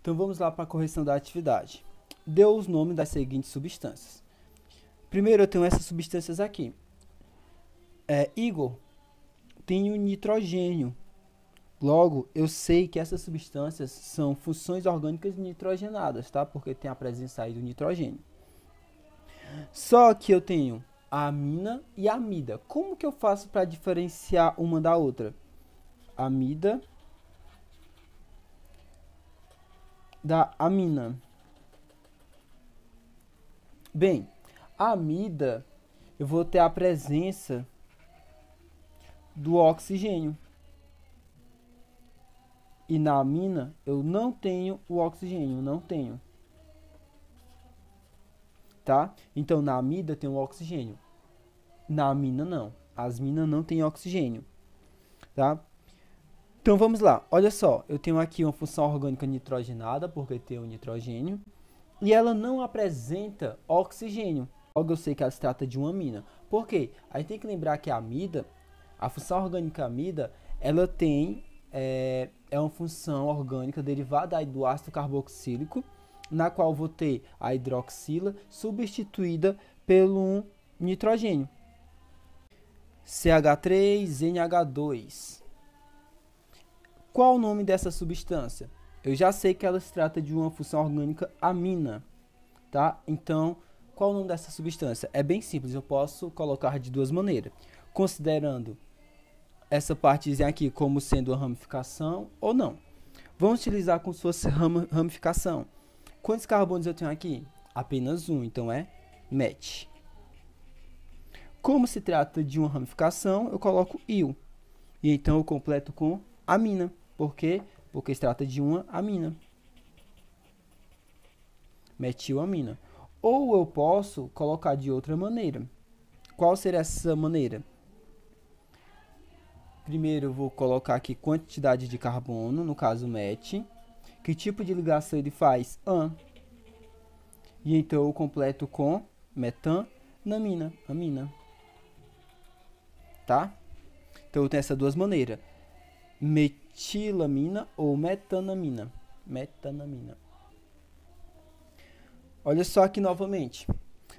Então vamos lá para a correção da atividade. Deu os nomes das seguintes substâncias. Primeiro eu tenho essas substâncias aqui. É, Igor, tenho nitrogênio. Logo, eu sei que essas substâncias são funções orgânicas nitrogenadas, tá? Porque tem a presença aí do nitrogênio. Só que eu tenho a amina e a amida. Como que eu faço para diferenciar uma da outra? Amida da amina. Bem, a amida eu vou ter a presença do oxigênio. E na amina eu não tenho o oxigênio, não tenho. Tá? Então na amida tem o oxigênio. Na amina não. As minas não têm oxigênio. Tá? Então vamos lá, olha só, eu tenho aqui uma função orgânica nitrogenada, porque tem o nitrogênio, e ela não apresenta oxigênio. Logo eu sei que ela se trata de uma amina. Por quê? A gente tem que lembrar que a amida, a função orgânica amida, ela tem, é, é uma função orgânica derivada do ácido carboxílico, na qual vou ter a hidroxila substituída pelo nitrogênio. CH3NH2 qual o nome dessa substância? Eu já sei que ela se trata de uma função orgânica amina, tá? Então, qual o nome dessa substância? É bem simples, eu posso colocar de duas maneiras. Considerando essa partezinha aqui como sendo uma ramificação ou não. Vamos utilizar como se fosse ram ramificação. Quantos carbonos eu tenho aqui? Apenas um, então é met. Como se trata de uma ramificação, eu coloco il. E então eu completo com amina. Por quê? Porque se trata de uma amina. Metilamina. Ou eu posso colocar de outra maneira. Qual seria essa maneira? Primeiro eu vou colocar aqui quantidade de carbono, no caso met. Que tipo de ligação ele faz? An. E então eu completo com metanamina, amina. Tá? Então eu tenho essas duas maneiras. Met tilamina ou metanamina. Metanamina. Olha só aqui novamente.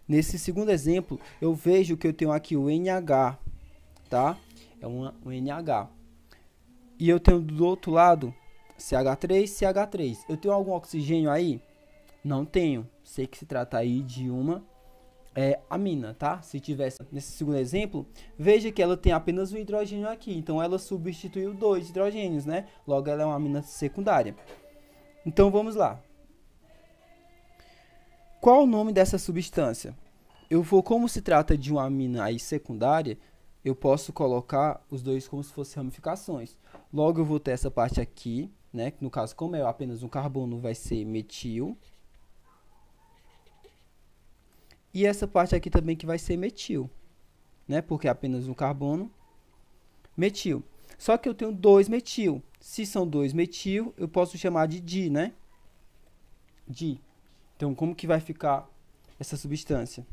Nesse segundo exemplo, eu vejo que eu tenho aqui o NH, tá? É uma, um NH. E eu tenho do outro lado CH3, CH3. Eu tenho algum oxigênio aí? Não tenho. Sei que se trata aí de uma é, amina, tá? Se tivesse nesse segundo exemplo, veja que ela tem apenas um hidrogênio aqui, então ela substituiu dois hidrogênios, né? Logo, ela é uma amina secundária. Então, vamos lá. Qual o nome dessa substância? Eu vou, como se trata de uma amina aí secundária, eu posso colocar os dois como se fossem ramificações. Logo, eu vou ter essa parte aqui, né? No caso, como é apenas um carbono, vai ser metil. E essa parte aqui também que vai ser metil, né? Porque é apenas um carbono metil. Só que eu tenho dois metil. Se são dois metil, eu posso chamar de di, né? Di. Então, como que vai ficar essa substância?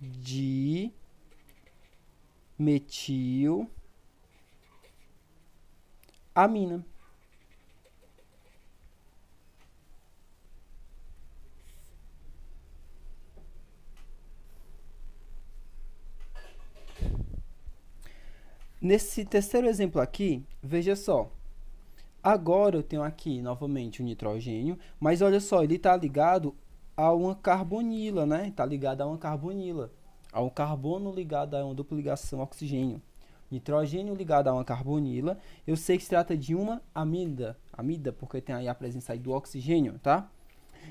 Di metil amina. Nesse terceiro exemplo aqui, veja só. Agora eu tenho aqui novamente o nitrogênio, mas olha só, ele está ligado a uma carbonila, né? Está ligado a uma carbonila, a um carbono ligado a uma dupla ligação oxigênio. Nitrogênio ligado a uma carbonila, eu sei que se trata de uma amida, amida porque tem aí a presença aí do oxigênio, tá?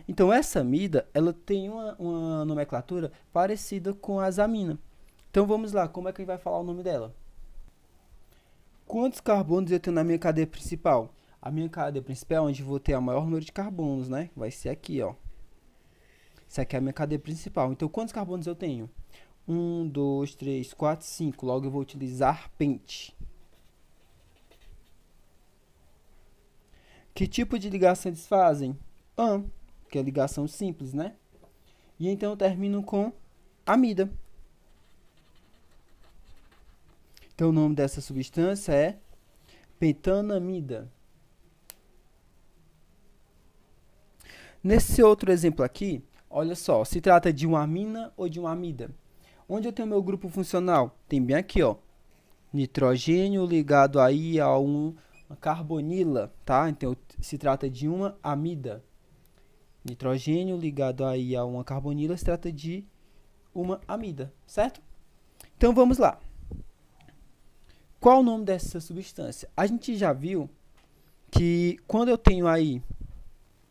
Então essa amida, ela tem uma, uma nomenclatura parecida com as amina. Então vamos lá, como é que ele vai falar o nome dela? Quantos carbonos eu tenho na minha cadeia principal? A minha cadeia principal é onde vou ter a maior número de carbonos, né? Vai ser aqui, ó. Isso aqui é a minha cadeia principal. Então, quantos carbonos eu tenho? 1, 2, 3, 4, 5. Logo, eu vou utilizar pente. Que tipo de ligação eles fazem? AN, que é ligação simples, né? E então eu termino com amida. Então, o nome dessa substância é pentanamida. Nesse outro exemplo aqui, olha só, se trata de uma amina ou de uma amida. Onde eu tenho meu grupo funcional? Tem bem aqui, ó. Nitrogênio ligado aí a um, uma carbonila, tá? Então se trata de uma amida. Nitrogênio ligado aí a uma carbonila se trata de uma amida, certo? Então vamos lá. Qual o nome dessa substância? A gente já viu que quando eu tenho aí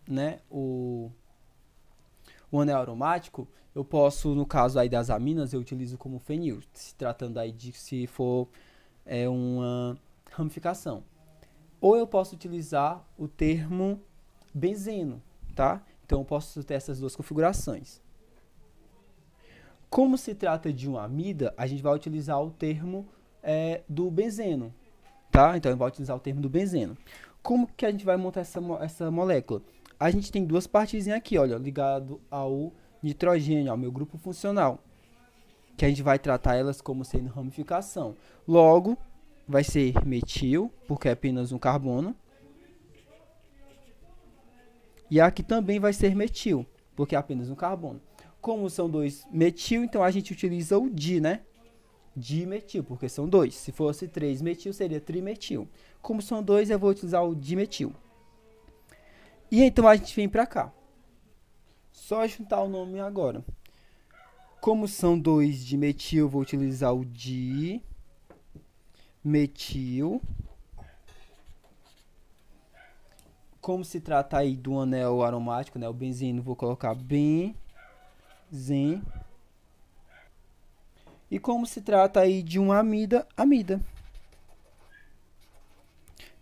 né, o, o anel aromático, eu posso, no caso aí das aminas, eu utilizo como fenil, se tratando aí de se for é, uma ramificação. Ou eu posso utilizar o termo benzeno, tá? Então eu posso ter essas duas configurações. Como se trata de uma amida, a gente vai utilizar o termo é, do benzeno, tá? Então eu vou utilizar o termo do benzeno. Como que a gente vai montar essa, essa molécula? A gente tem duas partezinhas aqui, olha, ligado ao nitrogênio, ao meu grupo funcional, que a gente vai tratar elas como sendo ramificação. Logo, vai ser metil, porque é apenas um carbono. E aqui também vai ser metil, porque é apenas um carbono. Como são dois metil, então a gente utiliza o di, né? dimetil, porque são dois. Se fosse três, metil, seria trimetil. Como são dois, eu vou utilizar o dimetil. E então a gente vem para cá. Só juntar o nome agora. Como são dois dimetil, vou utilizar o dimetil. Como se trata aí do anel aromático, né, o benzeno, vou colocar benzen e como se trata aí de uma amida, amida.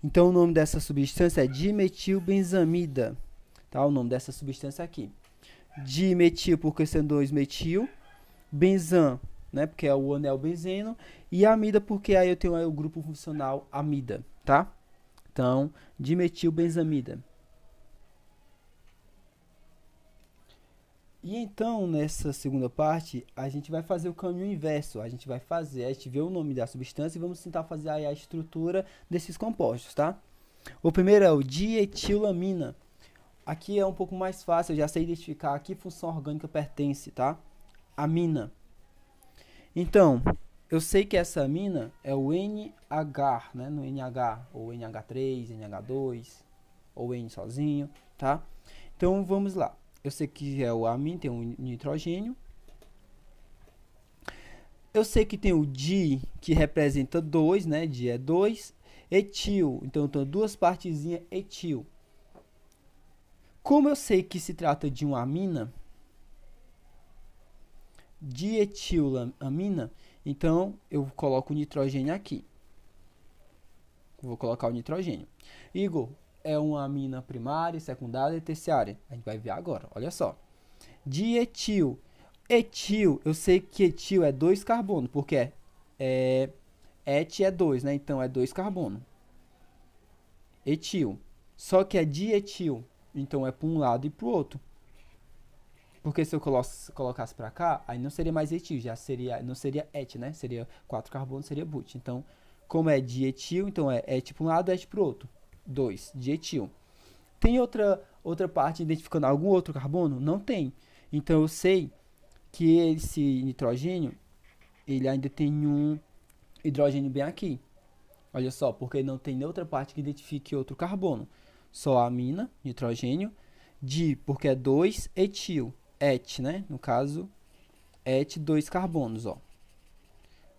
Então o nome dessa substância é dimetilbenzamida, tá? O nome dessa substância aqui. Dimetil porque são dois metil, benzan, né? Porque é o anel benzeno e amida porque aí eu tenho aí o grupo funcional amida, tá? Então, dimetilbenzamida. E então, nessa segunda parte, a gente vai fazer o caminho inverso. A gente vai fazer, a gente vê o nome da substância e vamos tentar fazer aí a estrutura desses compostos, tá? O primeiro é o dietilamina. Aqui é um pouco mais fácil, eu já sei identificar a que função orgânica pertence, tá? Amina. Então, eu sei que essa amina é o NH, né? No NH, ou NH3, NH2, ou N sozinho, tá? Então, vamos lá. Eu sei que é o amin, tem um nitrogênio. Eu sei que tem o di, que representa 2, né? Di é 2. Etil, então eu duas partezinhas etil. Como eu sei que se trata de uma amina, dietilamina, então eu coloco o nitrogênio aqui. Vou colocar o nitrogênio. Igor, é uma amina primária, secundária e terciária? A gente vai ver agora, olha só. Dietil. Etil, eu sei que etil é dois carbono, porque é, é et é 2, né? Então é dois carbono. Etil. Só que é dietil, então é para um lado e para o outro. Porque se eu colocasse para cá, aí não seria mais etil, já seria, não seria et, né? Seria quatro carbonos, seria but. Então, como é dietil, então é et para um lado, et para o outro. 2 de etil. Tem outra, outra parte identificando algum outro carbono? Não tem. Então eu sei que esse nitrogênio, ele ainda tem um hidrogênio bem aqui. Olha só, porque não tem outra parte que identifique outro carbono. Só amina, nitrogênio, de, porque é 2 etil, et, né? No caso, et dois carbonos, ó.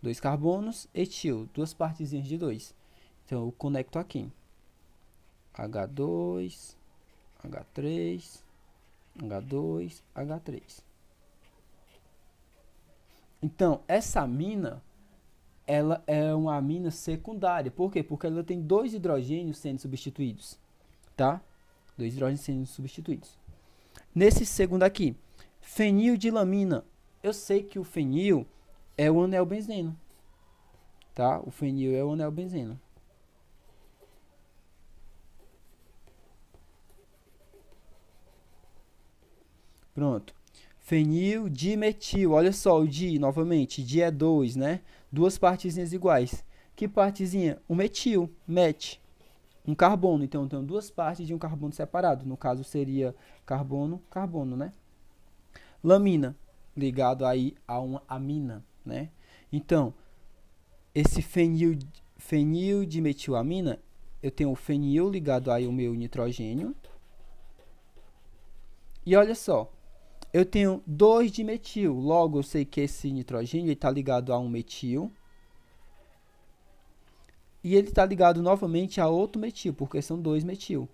Dois carbonos, etil, duas partezinhas de dois. Então eu conecto aqui. H2, H3, H2, H3. Então, essa amina, ela é uma amina secundária. Por quê? Porque ela tem dois hidrogênios sendo substituídos, tá? Dois hidrogênios sendo substituídos. Nesse segundo aqui, fenil lamina. Eu sei que o fenil é o anel benzeno, tá? O fenil é o anel benzeno. Pronto. Fenil, dimetil. Olha só o di novamente. Di é 2, né? Duas partezinhas iguais. Que partezinha? o metil, met. Um carbono. Então, eu tenho duas partes de um carbono separado. No caso, seria carbono, carbono, né? Lamina, ligado aí a uma amina, né? Então, esse fenil, fenil dimetilamina, eu tenho o fenil ligado aí ao meu nitrogênio. E olha só, eu tenho 2 de metil, logo eu sei que esse nitrogênio está ligado a um metil. E ele está ligado novamente a outro metil, porque são dois metil.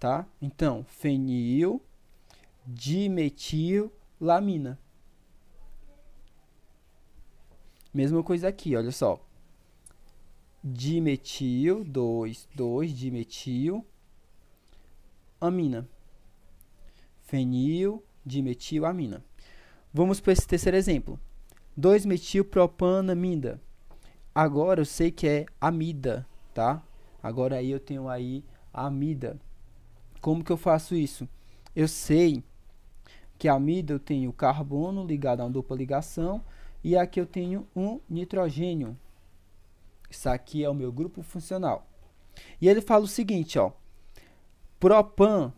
Tá? Então, fenil, dimetil lamina. Mesma coisa aqui, olha só. Dimetil, 2, 2, dimetil, amina. Fenil dimetilamina. Vamos para esse terceiro exemplo. 2-metilpropanamida. Agora eu sei que é amida, tá? Agora aí eu tenho aí amida. Como que eu faço isso? Eu sei que a amida eu tenho carbono ligado a uma dupla ligação e aqui eu tenho um nitrogênio. Isso aqui é o meu grupo funcional. E ele fala o seguinte, ó. Propan.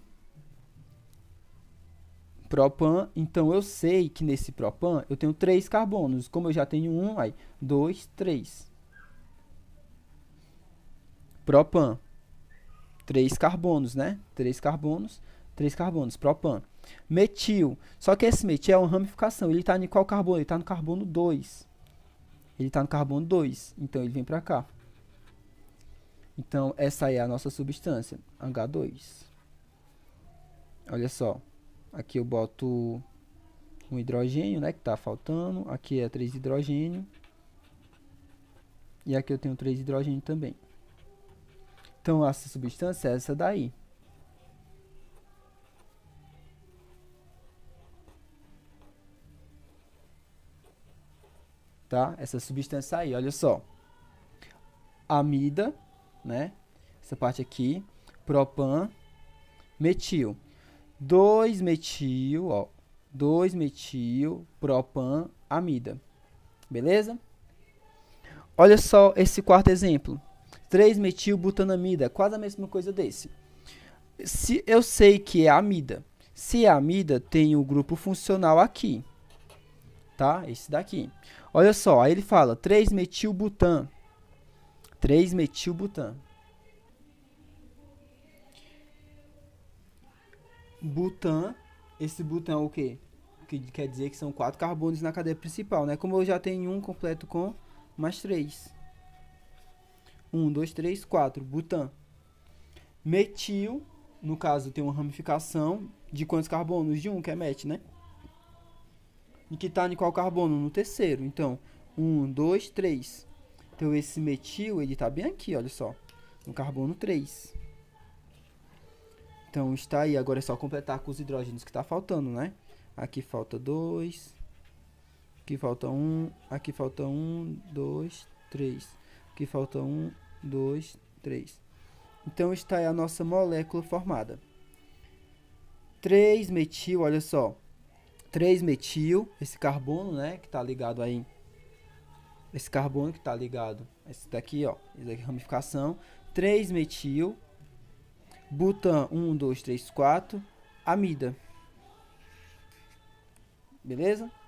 Propan, então eu sei que nesse propan eu tenho três carbonos. Como eu já tenho um, aí, dois, três. Propan. Três carbonos, né? Três carbonos, três carbonos, propan. Metil. Só que esse metil é uma ramificação. Ele está em qual carbono? Ele está no carbono 2. Ele está no carbono 2. Então ele vem para cá. Então, essa é a nossa substância, H2. Olha só. Aqui eu boto um hidrogênio, né, que está faltando. Aqui é 3 hidrogênio. E aqui eu tenho 3 hidrogênio também. Então, essa substância é essa daí. Tá? Essa substância aí, olha só. Amida né? Essa parte aqui, propan, metil. 2-metil, ó, 2-metil, propan, amida. Beleza? Olha só esse quarto exemplo. 3-metilbutanamida, quase a mesma coisa desse. Se eu sei que é amida. Se é amida, tem o grupo funcional aqui. Tá? Esse daqui. Olha só, aí ele fala 3 butan 3-metilbutan. Butan, esse butan é o quê? que quer dizer que são quatro carbonos na cadeia principal, né? Como eu já tenho um completo com mais três. Um, dois, três, quatro. Butan. Metil, no caso, tem uma ramificação de quantos carbonos? De um, que é met, né? E que está em qual carbono? No terceiro. Então, um, dois, três. Então esse metil, ele tá bem aqui, olha só, no carbono 3. Então está aí, agora é só completar com os hidrogênios que está faltando, né? Aqui falta 2, aqui falta 1, um, aqui falta 1, 2, 3, aqui falta 1, 2, 3. Então está aí a nossa molécula formada. 3-metil, olha só, 3-metil, esse carbono, né, que está ligado aí esse carbono que está ligado, esse daqui, ó, esse daqui é ramificação, 3 metil, butan 1, 2, 3, 4, amida. Beleza?